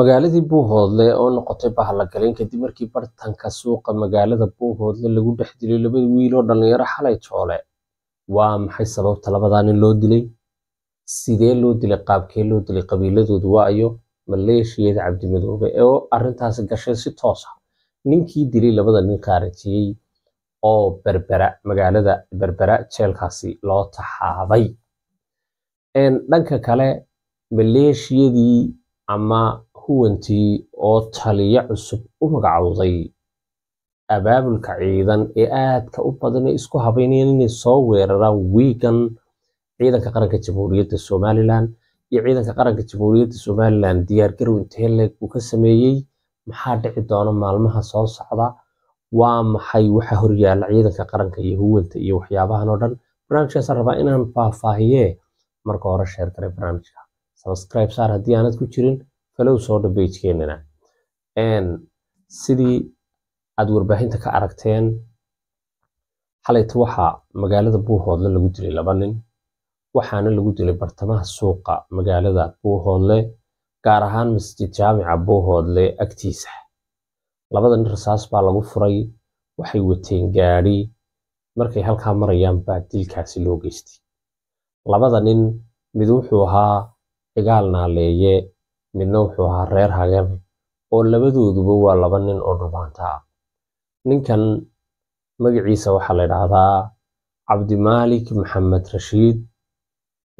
magaaladii buuhoodle oo noqotay bahlagaleen kadib markii bartanka suuqa magaalada buuhoodle lagu dhex dilay labada wiil oo dhallinyaro xalay joole waa maxay sababta labadaa nin loo dilay sidee loo dilay qaabkee loo dilay qabiiladoodu waayo maleeshiyada cabdimadoobe oo arintaasi gashay si toos ah. ninkii dilay labada nin qaarajiyey oo berbera magaalada berbera jeelkaasi loo taxaabay dhanka kale maleeshiyadii ama kuwantii oo taliyo cusub u magacowday abaabulka ciidan ee aadka u badan ee isku habaynayeen inay soo weeraraan wiigan ciidanka qaranka jamhuuriyadda somalilan iyo ciidanka qaranka jamhuuriyadda somalilan diyaargarow intee uu ka sameeyey maxaa dhici doona maalmaha soo socda waa maxay waxa horyaala ciidanka qaranka iyo huwanta iyo waxyaabahan oo dhan barnaamijkaasaan rabaa inaan faahfaahiye marka hore sheer garay barnaamijka sabscribe saar haddii aanad ku jirin kalow soodho bejkeenana sidii aad warbaahinta ka aragteen xalayta waxaa magaalada buuhoodle lagu dilay laba nin waxaana lagu dilay bartamaha suuqa magaalada buuhoodle gaar ahaan masjid jaamica buuhoodle agtiisa labada nin rasaas baa lagu furay waxay wateen gaadi markay halkaa marayaan baa dilkaasi loo geystay labada nin mid wuxuu ahaa cigaal naaleeye midna wuxuu ahaa reer hagan oo labadooduba waa laba nin oo dhulbaanta ah ninkan magaciisa waxaa la idhaahdaa cabdimaalik maxamed rashiid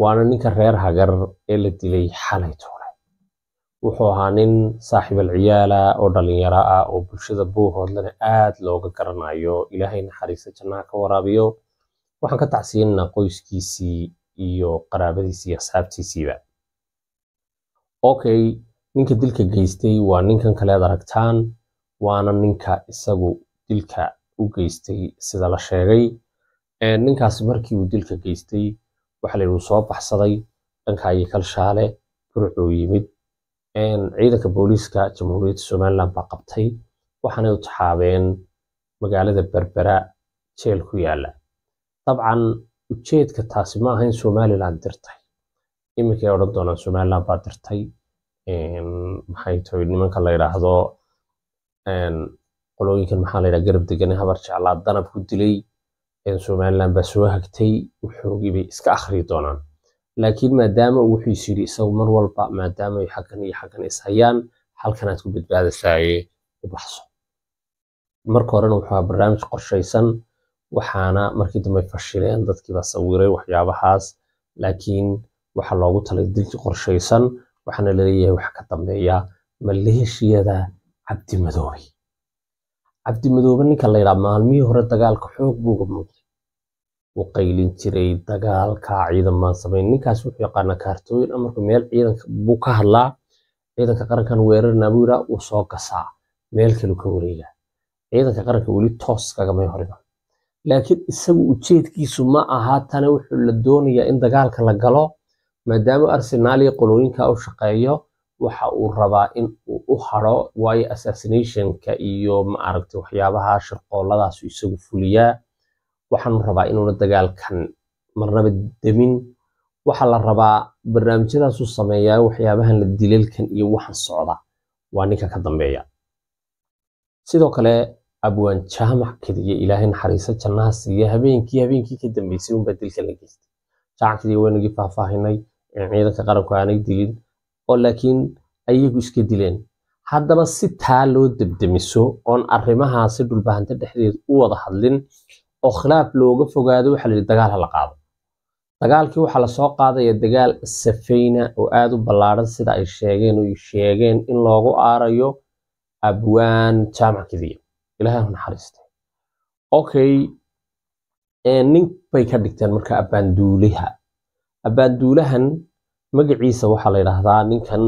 waana ninka reer hagar ee la dilay xalay tuule wuxuu ahaa nin saaxiib alciyaala oo dhallinyaro ah oo bulshada buuhoodlana aad looga garanayo ilaahay naxariista jannaha ka waraabiyo waxaan ka tacsiinaynaa qoyskiisii iyo qaraabadiisii iyo asxaabtiisiiba okay ninka dilka geystay waa ninkan kalead aragtaan waana ninka isagu dilka u geystay sida la sheegay ninkaasi markii uu dilka geystay waxa la yidhi uu soo baxsaday dhankaayo kalshaale burcuu yimid ciidanka booliiska jamhuuriyadda somalilan baa qabtay waxaanay u taxaabeen magaalada berbera jeel ku yaala dabcan ujeedka taasi ma aha somalilan dirtay iminkay odhan doonaan somaliland baa dirtay maxay tahay nimanka la yidhaahdo qolooyinkan maxaa la yidhaha garab degane habar jeclaa danab ku dilay somalilan baa soo hagtay wuxoogii bay iska akhriyi doonaan laakiin maadaama wuxuus yidhi isagu mar walba maadaama ay xakan iyo xakan is halkanaad ku badbaadasaaye u baxso marka horena wuxuu ahaa barnaamij qorshaysan waxaana markii dambe fashileen dadkiiba sawiray waxyaabahaas laakiin waxaa loogu talay dilji qorshaysan waxaana laleeyahay waxa ka dambeeya maleeshiyada cabdimadoobe cabdimadoobe ninka layidhaha maalmihii hore dagaalka xoog buuga muuqday u qaylin jiray dagaalkaa ciidamaan samayn ninkaas wuxuu yaqaanaa kaartooyin amarku meel ciidanka buu ka hadlaa ciidanka qarankan weerarnaa buu yidhaa uu soo gasaa meel kalu ka wareegaa ciidanka qaranka weli toos kagamay horina laakiin isagu ujeedkiisu ma aha tane wuxuu la doonayaa in dagaalka la galo maadaama arsenaal iyo qolooyinka u shaqeeyo waxa uu rabaa in uu u haro waayo assassinationka iyo ma waxyaabaha shirqoolladaasuu isagu fuliyaa waxaanu rabaa inuuna dagaalkan marnaba demin waxaa la rabaa barnaamijyadaasuu sameeyaa waxyaabahan la dilalkan iyo waxan socda waa ninka ka dambeeya sidoo kale abwaan jaamac kadiye ilaahay naxariiso jannaha siiya habeenkii habeenkii ka dambeysay unbaa dilkan la geystay jaamac waynagii faahfaahinay ciidanka qaranku aanay dilin oo laakiin ayagu iska dileen haddaba si taa loo debdemiso oon arrimahaasi dhulbahanta dhexdeed u wada hadlin oo khilaaf looga fogaado waxaa layihi dagaal hala qaado dagaalkii waxaa lasoo qaadaya dagaal safayna oo aada u ballaaran sida ay sheegeen oo sheegeen in loogu aarayo abwaan jaamac ilaahay naxariista okay ninkbay ka dhigteen marka abbaanduuliha abbaanduulahan magaciisa waxaa la yidhaahdaa ninkan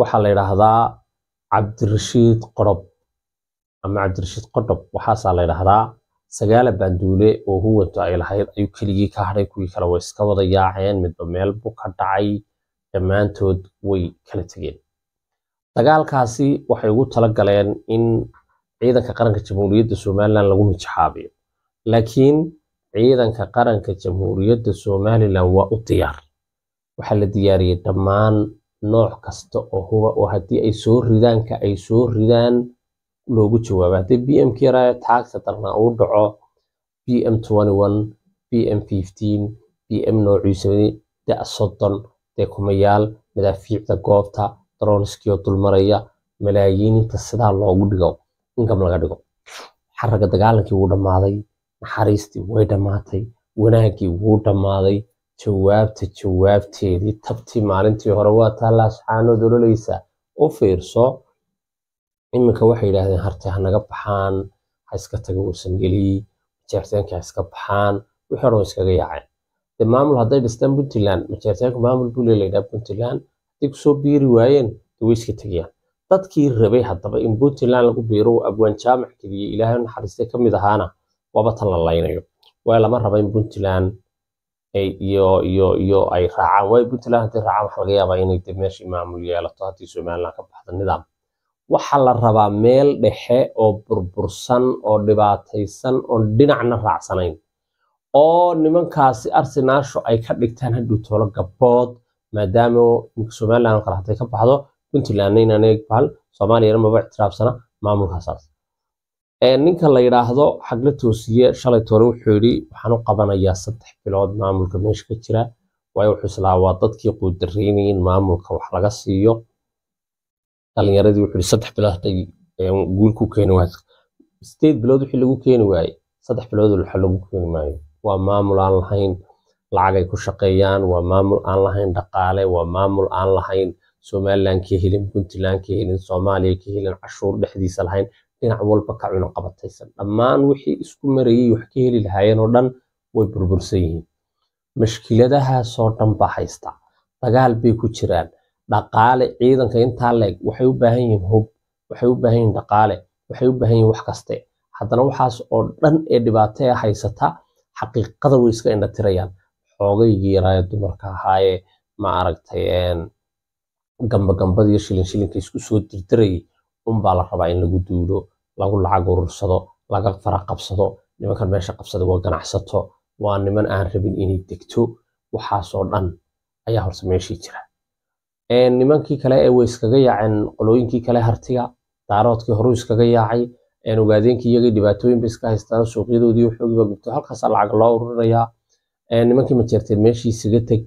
waxaa la yidhaahdaa cabdirashiid qodhob ama cabdirashiid qodhob waxaasaa la yidhaahdaa sagaal abbaanduule oo huwantu ay lahayd ayuu keligii ka hadhay kuwii kale way iska wada yaaceen midba meel buu ka dhacay dhammaantood way kala tegeen dagaalkaasi waxay ugu tala galeen in ciidanka qaranka jamhuuriyadda somaliland lagu mijixaabiyo laakiin ciidanka qaranka jamhuuriyadda somalilan waa u diyaar waxaa la diyaariyey dhammaan nooc kasta oo huba oo haddii ay soo ridaanka ay soo ridaan loogu jawaaba haddii b m kira taagta darnaa uu dhaco b m b m b m noociisa soddon dee kumayaal madaafiicda goobta daroonskioo dulmaraya malaayiininta sidaa loogu dhigo inkam laga dhigo xaraga dagaalankii wuu dhammaaday naxariistii way dhammaatay wanaaggii wuu dhammaaday jawaabta jawaabteedii tabtii maalintii hore waa taallaa saxaanood ololaysaa u fiirso iminka waxay yidhaahdeen harti ha baxaan ha iska taga warsangelii majeerteenka ha iska baxaan wixii hore iskaga yaaceen de maamul hadday dhistaan puntland majeerteenka maamul buu leelaydaa puntland hadday kusoo biiri waayeen de way iska tegayaan dadkii rabay haddaba in puntland lagu biiro abwaan jaamac geliyey ilaahay naxariistay ka mid ahaana waaba tan la laynayo waay lama raba in puntland iyo ay raacaan waay puntland haddii raacaan waxaa laga yaabaa inay de meeshii maamul yeelato haddii somaliland ka baxda nidaam waxaa la rabaa meel dhexe oo burbursan oo dhibaataysan oon dhinacna raacsanayn oo nimankaasi arsenaashu ay ka dhigtaan hadhuu toolo gabood maadaama imika somaliland o kale hadday ka baxdo puntlandna inaaneg bahal soomaaliyana maba ictiraabsana maamulkaasaas ninka la yidhaahdo xagla toosiye shalay toona wuxuu yidhi waxaan u qabanayaa saddex bilood maamulka meesha ka jira waayo wuxuu islaa waa dadkii quudareynayin maamulka wax laga siiyo dhalinyaradii wuxuu yidhi saddex bilood hadday guul ku keeni waayd sideed bilood wixii lagu keeni waaye saddex bilood waxa lagu keeni maayo waa maamul aan lahayn lacagay ku shaqeeyaan waa maamul aan lahayn dhaqaale waa maamul aan lahayn somalilan ka helin puntland ka helin soomaaliya ka helin cashuur dhexdiisa lahayn dhinac walba ka cunuqabataysan dhammaan wixii isku marayay wax ka heli lahaayeen oo dhan way burbursan yihiin mashkiladahaasoo dhan baa haysta dagaal bay ku jiraan dhaqaale ciidanka intaa leeg waxay u baahan yihiin hub waxay u baahan yihiin dhaqaale waxay u baahan yihiin wax kaste haddana waxaas oo dhan ee dhibaato ee ah haysata xaqiiqada way iska indhatirayaan xoogaygii yaraaye dumarka ahaayee ma aragtay gambagambadiiyo shilin shilinka isku soo dirdirayay unbaa la rabaa in lagu duulo lagu lacag urursado laga fara qabsado nimankan meesha qabsada waa ganacsato waa niman aan rabin inay degto waxaasoo dhan ayaa horse meeshii jira nimankii kale way iskaga yaaceen qolooyinkii kale hartiga daaroodkii horu iskaga yaacay ogaadeenkii iyagii dhibaatooyin iska haystaan suuqyadoodii waxoogiiba gubto halkaasaa lacag loo ururinayaa nimankii majeerteen meeshii isaga teg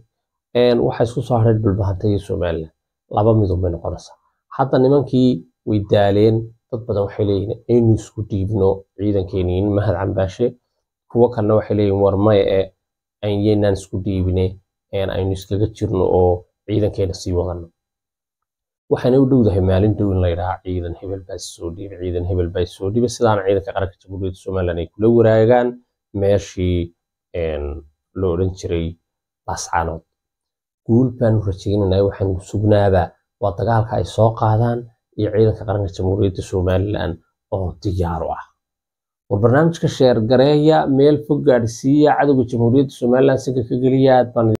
waxaa isku soo hadhay dhulbahanta iyo laba midun noqonaysaa hadda nimankii way daaleen dad badan waxay leeyihiin aynu isku dhiibno ciidankeenin mahad cambaashe kuwo kalena waxay leeyihin war maya e eh, aynaan isku dhiibine aynu iskaga jirno oo ciidankeena sii wadano waxaana u dhowdahay maalin in la yidhaha ciidan hebel baa soo dhiiba ciidan hebel baa soo dhiiba sidaana ciidanka qaranka jamhuuriyadda somaliland ay kula waraagaan meeshii loo odhan jiray laascaanood guul baanu rajaynaynaa waxaanu sugnaadaa waa dagaalka ay soo qaadaan iyo ciidanka qaranka jamhuuriyadda somaliland oo diyaar u ah war barnaamijka sheergareeya meel fog gaadhsiiya cadowga jamhuuriyadda somaliland sanka ka geliya